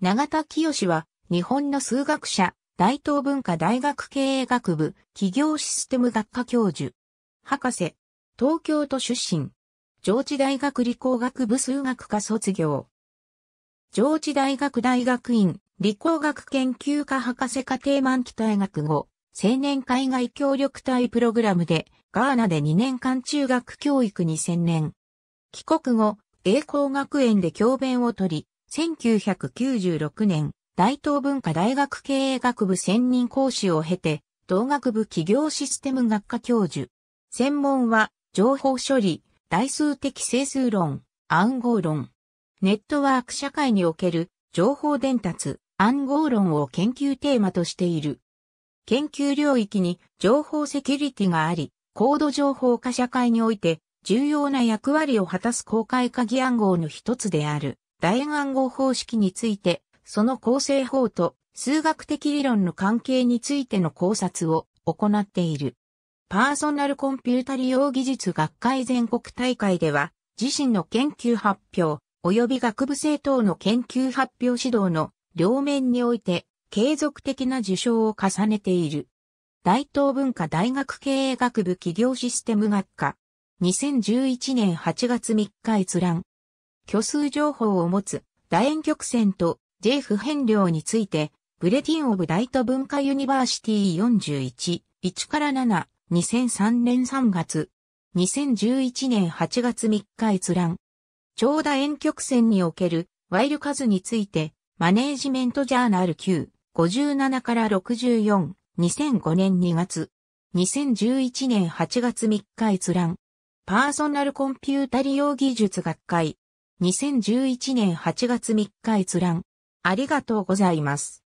永田清は、日本の数学者、大東文化大学経営学部、企業システム学科教授。博士、東京都出身。上智大学理工学部数学科卒業。上智大学大学院、理工学研究科博士課程満期大学後、青年海外協力隊プログラムで、ガーナで2年間中学教育に専念。帰国後、栄光学園で教鞭を取り、1996年、大東文化大学経営学部専任講師を経て、同学部企業システム学科教授。専門は、情報処理、代数的整数論、暗号論。ネットワーク社会における情報伝達、暗号論を研究テーマとしている。研究領域に情報セキュリティがあり、高度情報化社会において重要な役割を果たす公開鍵暗号の一つである。楕円暗号方式について、その構成法と数学的理論の関係についての考察を行っている。パーソナルコンピュータ利用技術学会全国大会では、自身の研究発表、及び学部生等の研究発表指導の両面において、継続的な受賞を重ねている。大東文化大学経営学部企業システム学科。2011年8月3日閲覧。虚数情報を持つ楕円曲線と J 不変量について、ブレティン・オブ・ライト文化ユニバーシティ41、1から7、2003年3月、2011年8月3日閲覧。長楕円曲線におけるワイル数について、マネージメントジャーナル Q、57から64、2005年2月、2011年8月3日閲覧。パーソナルコンピュータ利用技術学会、2011年8月3日閲覧。ありがとうございます。